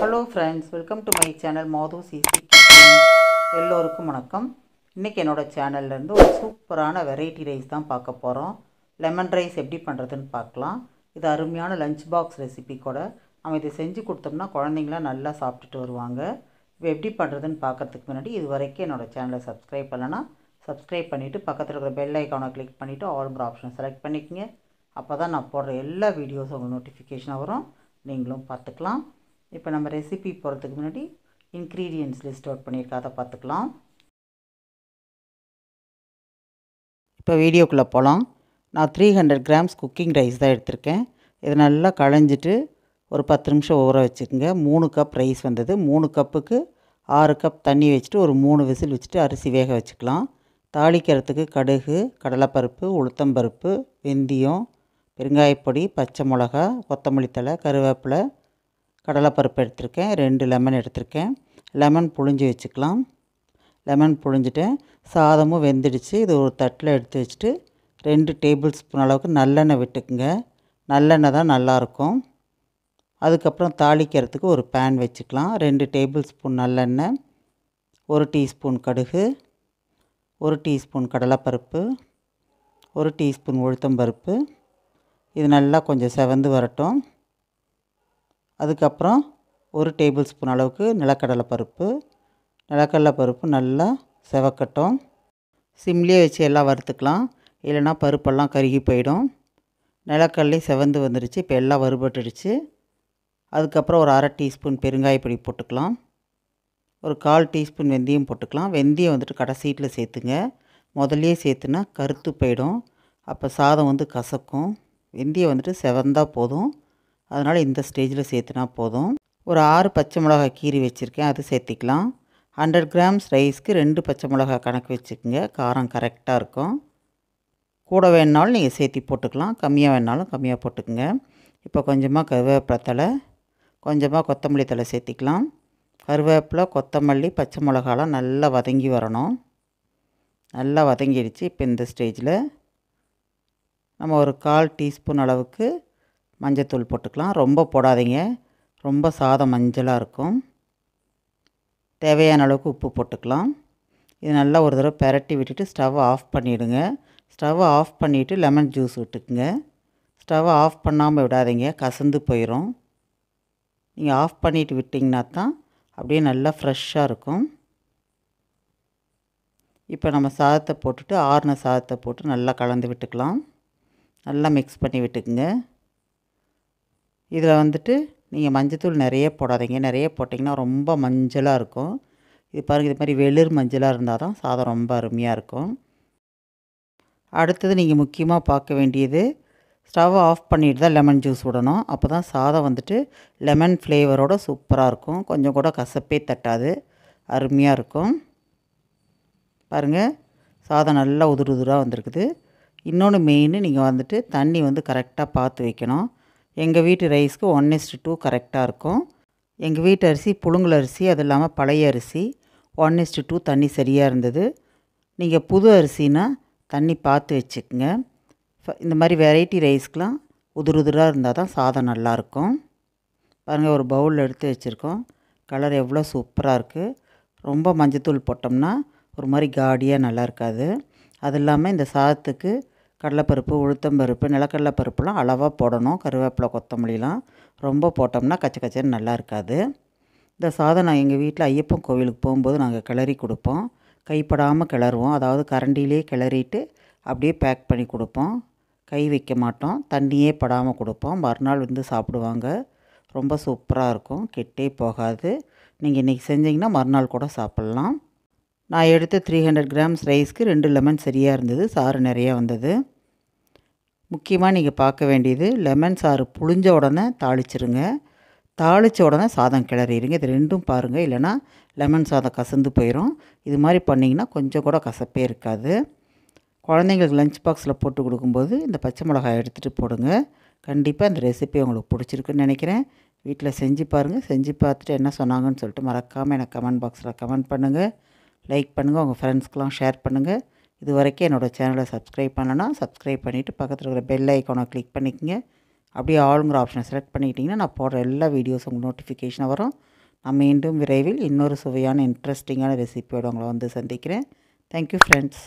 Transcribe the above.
hello friends welcome to my channel மாது சிசி எல்லோருக்கும் வணக்கம் இன்றைக்கி என்னோடய சேனல்லேருந்து ஒரு சூப்பரான வெரைட்டி ரைஸ் தான் பார்க்க போகிறோம் லெமன் ரைஸ் எப்படி பண்ணுறதுன்னு பார்க்கலாம் இது அருமையான லஞ்ச் பாக்ஸ் ரெசிபி கூட நம்ம இதை செஞ்சு கொடுத்தோம்னா குழந்தைங்களாம் நல்லா சாப்பிட்டுட்டு வருவாங்க இப்போ எப்படி பண்ணுறதுன்னு பார்க்குறதுக்கு முன்னாடி இது வரைக்கும் என்னோடய சேனலை சப்ஸ்கிரைப் பண்ணலன்னா சப்ஸ்கிரைப் பண்ணிவிட்டு பக்கத்தில் இருக்கிற பெல் ஐக்கானை கிளிக் பண்ணிவிட்டு ஆல்மர் ஆப்ஷன் செலக்ட் பண்ணிக்கோங்க அப்போ தான் நான் போடுற எல்லா வீடியோஸும் உங்களுக்கு நோட்டிஃபிகேஷனாக வரும் நீங்களும் பார்த்துக்கலாம் இப்போ நம்ம ரெசிபி போகிறதுக்கு முன்னாடி இன்க்ரீடியன்ஸ் லிஸ்ட் அவுட் பண்ணியிருக்கா அதை பார்த்துக்கலாம் இப்போ வீடியோக்குள்ளே போகலாம் நான் three hundred grams cooking rice தான் எடுத்திருக்கேன் இதை நல்லா களைஞ்சிட்டு ஒரு பத்து நிமிஷம் ஊற வச்சுக்கோங்க மூணு கப் ரைஸ் வந்தது மூணு கப்புக்கு ஆறு கப் தண்ணி வச்சுட்டு ஒரு மூணு விசில் வச்சுட்டு அரிசி வேக வச்சுக்கலாம் தாளிக்கிறதுக்கு கடுகு கடலைப்பருப்பு உளுத்தம்பருப்பு வெந்தயம் பெருங்காயப்பொடி பச்சை மிளகா கொத்தமல்லி தழை கருவேப்பிலை கடலைப்பருப்பு எடுத்திருக்கேன் ரெண்டு லெமன் எடுத்திருக்கேன் லெமன் புழிஞ்சு வச்சுக்கலாம் லெமன் புழிஞ்சிட்டு சாதமும் வெந்துடுச்சு இது ஒரு தட்டில் எடுத்து வச்சுட்டு ரெண்டு டேபிள் ஸ்பூன் அளவுக்கு நல்லெண்ணெய் விட்டுக்குங்க நல்லெண்ணெய் தான் நல்லாயிருக்கும் அதுக்கப்புறம் தாளிக்கிறதுக்கு ஒரு பேன் வச்சுக்கலாம் ரெண்டு டேபிள் ஸ்பூன் நல்லெண்ணெய் ஒரு டீஸ்பூன் கடுகு ஒரு டீஸ்பூன் கடலைப்பருப்பு ஒரு டீஸ்பூன் உளுத்தம்பருப்பு இது நல்லா கொஞ்சம் செவந்து வரட்டும் அதுக்கப்புறம் ஒரு டேபிள் ஸ்பூன் அளவுக்கு நிலக்கடலை பருப்பு நிலக்கடலை பருப்பு நல்லா செவக்கட்டும் சிம்லேயே வச்சு எல்லாம் வறுத்துக்கலாம் இல்லைனா பருப்பெல்லாம் கருகி போயிடும் நிலக்கடலையும் செவந்து வந்துடுச்சு இப்போ எல்லாம் வறுபட்டுடுச்சு அதுக்கப்புறம் ஒரு அரை டீஸ்பூன் பெருங்காயப்பொடி போட்டுக்கலாம் ஒரு கால் டீஸ்பூன் வெந்தயம் போட்டுக்கலாம் வெந்தயம் வந்துட்டு கடைசீட்டில் சேர்த்துங்க முதல்லையே சேர்த்துனா கருத்து போயிடும் அப்போ சாதம் வந்து கசக்கும் வெந்தயம் வந்துட்டு செவந்தால் போதும் அதனால் இந்த ஸ்டேஜில் சேர்த்துனா போதும் ஒரு ஆறு பச்சை மிளகா கீறி வச்சுருக்கேன் அது சேர்த்திக்கலாம் ஹண்ட்ரட் கிராம்ஸ் ரைஸ்க்கு ரெண்டு பச்சை மிளகா கணக்கு வச்சுக்கோங்க காரம் கரெக்டாக இருக்கும் கூட வேணுனாலும் நீங்கள் சேர்த்தி போட்டுக்கலாம் கம்மியாக வேணுனாலும் கம்மியாக போட்டுக்குங்க இப்போ கொஞ்சமாக கருவேப்பிலை தலை கொஞ்சமாக கொத்தமல்லி தலை சேர்த்திக்கலாம் கருவேப்பிலை கொத்தமல்லி பச்சை மிளகாலாம் நல்லா வதங்கி வரணும் நல்லா வதங்கிடுச்சு இப்போ இந்த ஸ்டேஜில் நம்ம ஒரு கால் டீஸ்பூன் அளவுக்கு மஞ்சத்தூள் போட்டுக்கலாம் ரொம்ப போடாதீங்க ரொம்ப சாதம் மஞ்சளாக இருக்கும் தேவையான அளவுக்கு உப்பு போட்டுக்கலாம் இது நல்லா ஒரு தடவை பெரட்டி விட்டுட்டு ஸ்டவ் ஆஃப் பண்ணிவிடுங்க ஸ்டவ் ஆஃப் பண்ணிவிட்டு லெமன் ஜூஸ் விட்டுக்குங்க ஸ்டவ்வை ஆஃப் பண்ணாமல் விடாதீங்க கசந்து போயிடும் நீங்கள் ஆஃப் பண்ணிவிட்டு விட்டிங்கன்னா தான் அப்படியே நல்லா ஃப்ரெஷ்ஷாக இருக்கும் இப்போ நம்ம சாதத்தை போட்டுட்டு ஆறுன சாதத்தை போட்டு நல்லா கலந்து விட்டுக்கலாம் நல்லா மிக்ஸ் பண்ணி விட்டுக்குங்க இதில் வந்துட்டு நீங்கள் மஞ்சத்தூள் நிறைய போடாதீங்க நிறைய போட்டிங்கன்னா ரொம்ப மஞ்சளாக இருக்கும் இது பாருங்கள் இது மாதிரி வெளிர் மஞ்சளாக இருந்தால் தான் சாதம் ரொம்ப அருமையாக இருக்கும் அடுத்தது நீங்கள் முக்கியமாக பார்க்க வேண்டியது ஸ்டவ் ஆஃப் பண்ணிட்டு தான் லெமன் ஜூஸ் விடணும் அப்போ தான் சாதம் வந்துட்டு லெமன் ஃப்ளேவரோட சூப்பராக இருக்கும் கொஞ்சம் கூட கசப்பே தட்டாது அருமையாக இருக்கும் பாருங்கள் சாதம் நல்லா உதிர் உதிராக வந்திருக்குது இன்னொன்று மெயின் நீங்கள் வந்துட்டு தண்ணி வந்து கரெக்டாக பார்த்து வைக்கணும் எங்கள் வீட்டு ரைஸ்க்கு ஒன் இஸ்டு டூ கரெக்டாக இருக்கும் எங்கள் வீட்டு அரிசி புழுங்கல் அரிசி அது இல்லாமல் பழைய அரிசி ஒன் இஸ்டு டூ தண்ணி சரியாக இருந்தது நீங்கள் புது அரிசினா தண்ணி பார்த்து வச்சுக்கோங்க இந்த மாதிரி வெரைட்டி ரைஸ்க்கெலாம் உதிர் உதிராக இருந்தால் தான் சாதம் நல்லாயிருக்கும் பாருங்கள் ஒரு பவுலில் எடுத்து வச்சுருக்கோம் கலர் எவ்வளோ சூப்பராக இருக்குது ரொம்ப மஞ்சத்தூள் போட்டோம்னா ஒரு மாதிரி காடியாக நல்லா இருக்காது அது இல்லாமல் இந்த சாதத்துக்கு கடலைப்பருப்பு உளுத்தம்பருப்பு நிலக்கடலை பருப்புலாம் அளவாக போடணும் கருவேப்பிலை கொத்தமல்லிலாம் ரொம்ப போட்டோம்னா கச்ச கச்சன்னு நல்லா இருக்காது இந்த சாதம் நான் எங்கள் வீட்டில் ஐயப்பன் கோவிலுக்கு போகும்போது நாங்கள் கிளறி கொடுப்போம் கைப்படாமல் கிளறுவோம் அதாவது கரண்டிலே கிளறிட்டு அப்படியே பேக் பண்ணி கொடுப்போம் கை வைக்க மாட்டோம் தண்ணியே படாமல் கொடுப்போம் மறுநாள் வந்து சாப்பிடுவாங்க ரொம்ப சூப்பராக இருக்கும் கெட்டே போகாது நீங்கள் இன்றைக்கி செஞ்சிங்கன்னா மறுநாள் கூட சாப்பிட்லாம் நான் எடுத்த த்ரீ ஹண்ட்ரட் கிராம்ஸ் ரைஸ்க்கு ரெண்டு லெமன் சரியாக இருந்தது சாறு நிறையா வந்தது முக்கியமாக நீங்கள் பார்க்க வேண்டியது லெமன் சாறு புளிஞ்ச உடனே தாளிச்சிருங்க தாளித்த உடனே சாதம் கிளறிடுங்க இது ரெண்டும் பாருங்கள் இல்லைனா லெமன் சாதம் கசந்து போயிடும் இது மாதிரி பண்ணிங்கன்னா கொஞ்சம் கூட கசப்பே இருக்காது குழந்தைங்களுக்கு லஞ்ச் பாக்ஸில் போட்டு கொடுக்கும்போது இந்த பச்சை மிளகாய் எடுத்துகிட்டு போடுங்க கண்டிப்பாக இந்த ரெசிபி உங்களுக்கு பிடிச்சிருக்குன்னு நினைக்கிறேன் வீட்டில் செஞ்சு பாருங்கள் செஞ்சு பார்த்துட்டு என்ன சொன்னாங்கன்னு சொல்லிட்டு மறக்காமல் எனக்கு கமெண்ட் பாக்ஸில் கமெண்ட் பண்ணுங்கள் லைக் பண்ணுங்கள் உங்கள் ஃப்ரெண்ட்ஸ்க்கெலாம் ஷேர் பண்ணுங்கள் இது வரைக்கும் என்னோடய சேனலை சப்ஸ்கிரைப் பண்ணலன்னா சப்ஸ்கிரைப் பண்ணிவிட்டு பக்கத்தில் இருக்கிற பெல் ஐக்கானை கிளிக் பண்ணிக்கோங்க அப்படியே ஆளுங்கிற ஆப்ஷனை செலக்ட் பண்ணிக்கிட்டிங்கன்னா நான் போடுற எல்லா வீடியோஸ் உங்களுக்கு நோட்டிஃபிகேஷனை வரும் நான் மீண்டும் விரைவில் இன்னொரு சுவையான இன்ட்ரெஸ்டிங்கான ரெசிபியோட உங்களை வந்து சந்திக்கிறேன் தேங்க்யூ ஃப்ரெண்ட்ஸ்